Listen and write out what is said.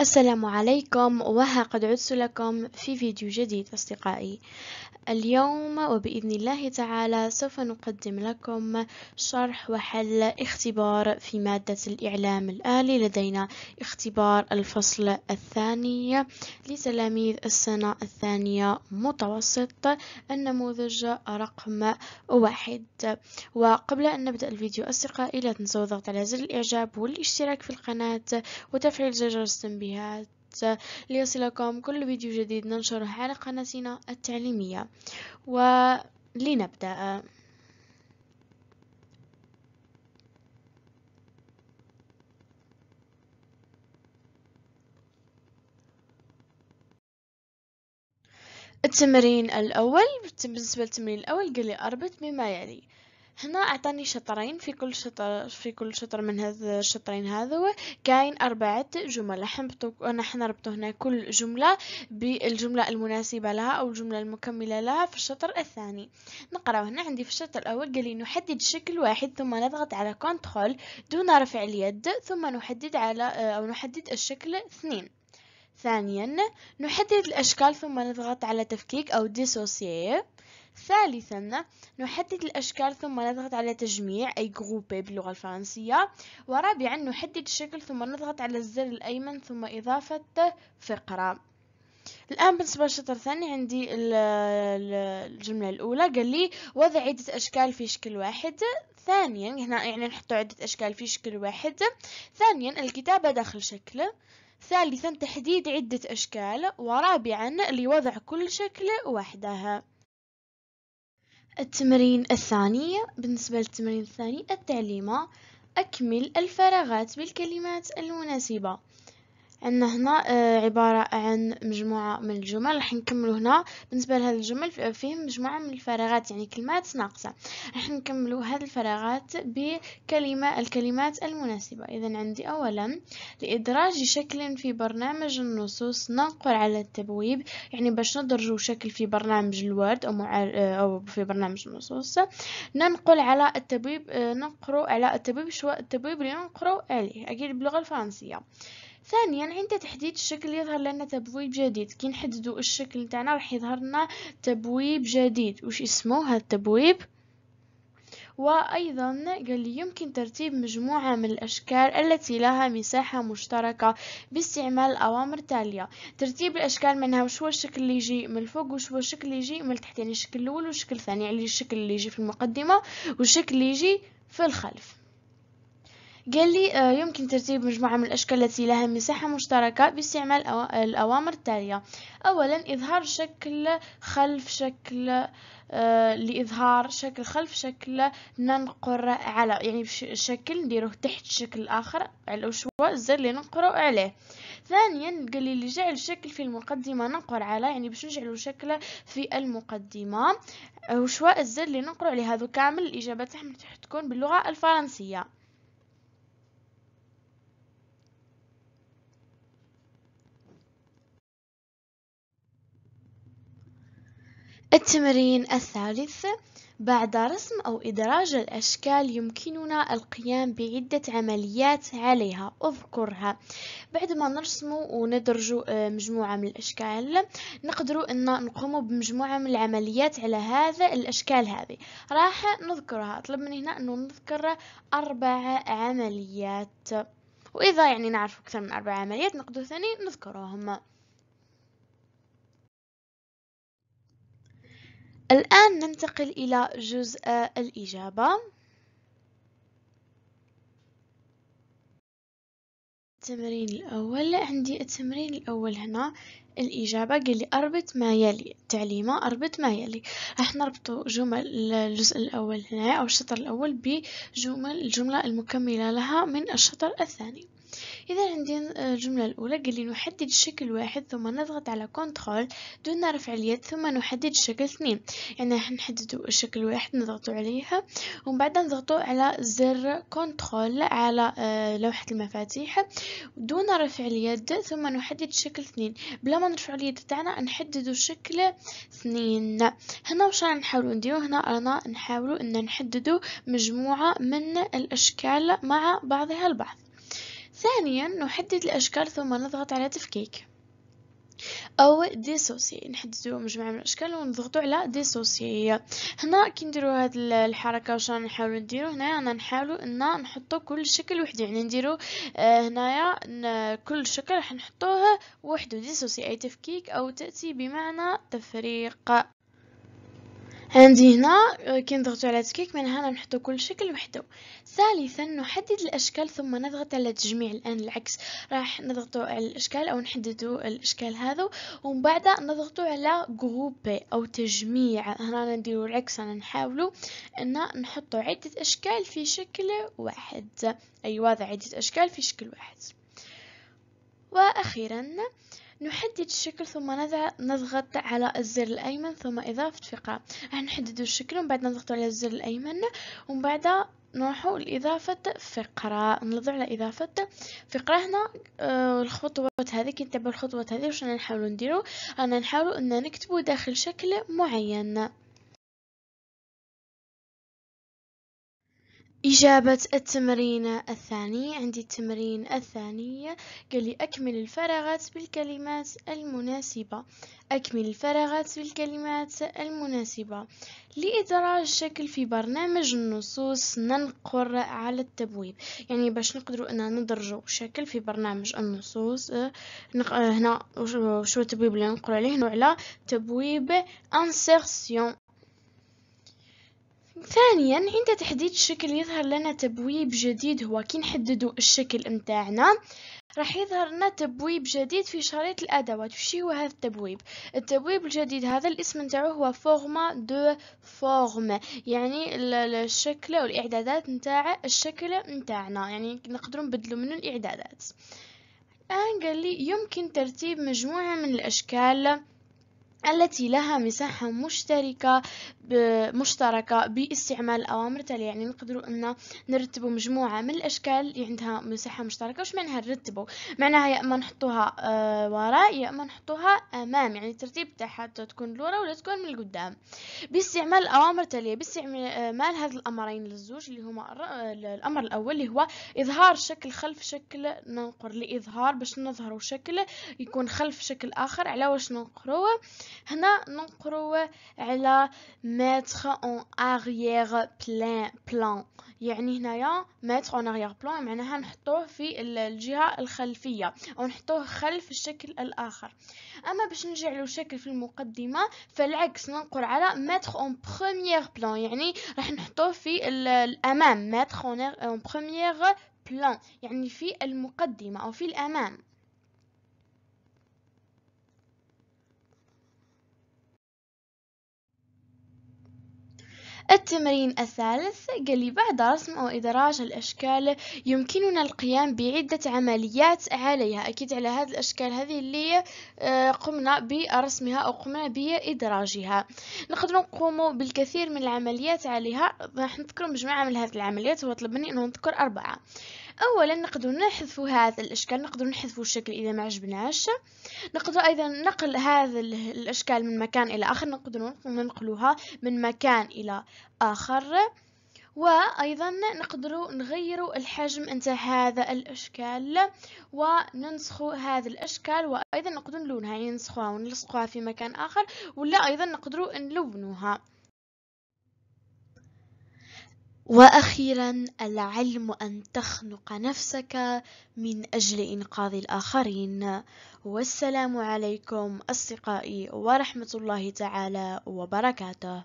السلام عليكم وها قد عدت لكم في فيديو جديد أصدقائي اليوم وبإذن الله تعالى سوف نقدم لكم شرح وحل اختبار في مادة الإعلام الآلي لدينا اختبار الفصل الثاني لتلاميذ السنة الثانية متوسط النموذج رقم واحد وقبل أن نبدأ الفيديو أصدقائي لا تنسوا الضغط على زر الإعجاب والاشتراك في القناة وتفعيل زر التنبيه التنبيهات ليصلكم كل فيديو جديد ننشره على قناتنا التعليمية ولنبدأ التمرين الأول بالنسبة للتمرين الأول قال لي أربط بما يلي هنا اعطاني شطرين في كل شطر في كل شطر من هذ الشطرين هذو كاين أربعة جمل حنبطو نحن هنا كل جملة بالجملة المناسبة لها أو الجملة المكملة لها في الشطر الثاني نقرأ هنا عندي في الشطر الأول قال لي نحدد شكل واحد ثم نضغط على كنترول دون رفع اليد ثم نحدد على آه، أو نحدد الشكل اثنين ثانيا نحدد الأشكال ثم نضغط على تفكيك أو ديسوسيي ثالثا نحدد الأشكال ثم نضغط على تجميع أي جروبي باللغة الفرنسية ورابعا نحدد الشكل ثم نضغط على الزر الأيمن ثم إضافة فقرة الآن بالنسبة للشطر الثاني عندي الجملة الأولى قال لي وضع عدة أشكال في شكل واحد ثانيا هنا يعني نحط عدة أشكال في شكل واحد ثانيا الكتابة داخل شكل ثالثا تحديد عدة أشكال ورابعا لوضع كل شكل وحدها التمرين الثاني بالنسبة للتمرين الثاني التعليمة أكمل الفراغات بالكلمات المناسبة عندنا هنا آه، عبارة عن مجموعة من الجمل راح نكملو هنا بالنسبة لهذا الجمل فيهم مجموعة من الفراغات يعني كلمات ناقصة راح نكملو هذه الفراغات بكلمة الكلمات المناسبة إذا عندي أولا لإدراج شكل في برنامج النصوص ننقر على التبويب يعني باش ندرجو شكل في برنامج الوورد أو, أو في برنامج النصوص ننقل على التبويب آه، ننقرو على التبويب شو التبويب اللي ننقرو عليه أكيد باللغة الفرنسية ثانيا عند تحديد الشكل يظهر لنا تبويب جديد كي نحددوا الشكل تاعنا راح يظهر لنا تبويب جديد وش اسمه هذا التبويب وأيضا قال يمكن ترتيب مجموعة من الأشكال التي لها مساحة مشتركة باستعمال الأوامر التالية ترتيب الأشكال منها وش هو الشكل اللي يجي من الفوق وش هو الشكل اللي يجي من تحت يعني الشكل الأول والشكل الثاني يعني الشكل اللي يجي في المقدمة والشكل اللي يجي في الخلف قال لي آه، يمكن ترتيب مجموعة من الأشكال التي لها مساحة مشتركة باستعمال الأوامر التالية أولا إظهار شكل خلف شكل آه، لإظهار شكل خلف شكل ننقر على يعني شكل نديره تحت شكل آخر على شو الزر اللي ننقره عليه ثانيا قال لي جعل شكل في المقدمة ننقر على يعني باش نجعلو شكل في المقدمة وشواء الزر اللي ننقروا عليه هذا كامل الإجابة تحت تكون باللغة الفرنسية التمرين الثالث بعد رسم أو إدراج الأشكال يمكننا القيام بعدة عمليات عليها أذكرها بعد ما نرسم وندرج آه، مجموعة من الأشكال نقدر أن نقوم بمجموعة من العمليات على هذا الأشكال هذه راح نذكرها طلب من هنا أن نذكر أربع عمليات وإذا يعني نعرف أكثر من أربع عمليات نقدر ثاني نذكرهم الآن ننتقل إلى جزء الإجابة التمرين الأول عندي التمرين الأول هنا الإجابة قال لي أربط ما يلي تعليمة أربط ما يلي راح نربطو جمل الجزء الأول هنا أو الشطر الأول بجمل الجملة المكملة لها من الشطر الثاني إذا عندي آه، الجملة الأولى قال لي نحدد شكل واحد ثم نضغط على كنترول دون رفع اليد ثم نحدد شكل اثنين يعني راح نحددوا الشكل واحد نضغطوا عليها ومن بعد نضغطوا على زر كنترول على آه، لوحة المفاتيح دون رفع اليد ثم نحدد شكل اثنين بلا ما نرفع اليد تاعنا نحددوا شكل اثنين هنا واش راح نحاولوا نديرو هنا رانا نحاولوا ان نحددوا مجموعة من الأشكال مع بعضها البعض ثانيا نحدد الأشكال ثم نضغط على تفكيك أو ديسوسي نحددو مجموعة من الأشكال ونضغطو على ديسوسي هنا كي نديرو هاد الحركة واش نحاولو نديرو هنايا أنا نحاولو أن نحطو كل شكل وحده يعني نديرو آه، هنايا كل شكل راح نحطوه وحده ديسوسي أي تفكيك أو تأتي بمعنى تفريق عندي هنا آه، كي نضغطو على تكيك من هنا نحطو كل شكل وحده ثالثا نحدد الاشكال ثم نضغط على تجميع الان العكس راح نضغطو على الاشكال او نحددو الاشكال هذا ومن بعد نضغطو على جروبي او تجميع هنا نديرو العكس انا نحاولو ان نحطو عده اشكال في شكل واحد اي أيوة وضع عده اشكال في شكل واحد وأخيرا نحدد الشكل ثم نضغط على الزر الأيمن ثم إضافة فقرة راح نحددو الشكل ومن بعد نضغط على الزر الأيمن ومن بعد نروحو لإضافة فقرة نضغط على إضافة فقرة هنا آه الخطوات هذه كي نتبعو الخطوات هذه وش رانا نحاولو نديرو رانا نحاولو أن نكتبو داخل شكل معين إجابة التمرين الثاني عندي التمرين الثاني قال لي أكمل الفراغات بالكلمات المناسبة أكمل الفراغات بالكلمات المناسبة لإدراج شكل في برنامج النصوص ننقر على التبويب يعني باش نقدروا أن ندرجوا شكل في برنامج النصوص هنا شو التبويب اللي ننقر عليه على تبويب انسيرسيون ثانيا عند تحديد الشكل يظهر لنا تبويب جديد هو كي نحددو الشكل متاعنا راح يظهر لنا تبويب جديد في شريط الادوات وش هو هذا التبويب التبويب الجديد هذا الاسم نتاعو هو فورما دو فورم يعني الشكل والاعدادات نتاع الشكل نتاعنا يعني نقدروا نبدلو منه الاعدادات الان قال لي يمكن ترتيب مجموعه من الاشكال التي لها مساحة مشتركة مشتركة باستعمال الأوامر تالي يعني نقدروا أن نرتبوا مجموعة من الأشكال اللي عندها مساحة مشتركة واش معناها نرتبوا معناها يا إما نحطوها آه وراء يا إما نحطوها أمام يعني الترتيب تاعها تكون لورا ولا تكون من القدام باستعمال الأوامر التالية باستعمال هذا الأمرين الزوج اللي هما آه، الأمر الأول اللي هو إظهار شكل خلف شكل ننقر لإظهار باش نظهروا شكل يكون خلف شكل آخر على واش ننقروه هنا ننقرو على متر اون اريير بلان بلان يعني هنايا متر اون اريير بلان معناها نحطوه في الجهه الخلفيه او نحطوه خلف الشكل الاخر اما باش نجعلو شكل في المقدمه فالعكس ننقر على متر اون بروميير بلان يعني راح نحطوه في الامام متر اون بروميير بلان يعني في المقدمه او في الامام التمرين الثالث قال لي بعد رسم أو إدراج الأشكال يمكننا القيام بعدة عمليات عليها أكيد على هذه الأشكال هذه اللي آه، قمنا برسمها أو قمنا بإدراجها نقدر نقوم بالكثير من العمليات عليها راح نذكر مجموعة من هذه العمليات وطلب مني أن نذكر أربعة اولا نقدر نحذف هذا الاشكال نقدر نحذف الشكل اذا ما عجبناش نقدر ايضا نقل هذا الاشكال من مكان الى اخر نقدر ننقلها من مكان الى اخر وايضا نقدر نغير الحجم انت هذا الاشكال وننسخ هذا الاشكال وايضا نقدر نلونها يعني ننسخها ونلصقها في مكان اخر ولا ايضا نقدر نلونها واخيرا العلم ان تخنق نفسك من اجل انقاذ الاخرين والسلام عليكم اصدقائي ورحمه الله تعالى وبركاته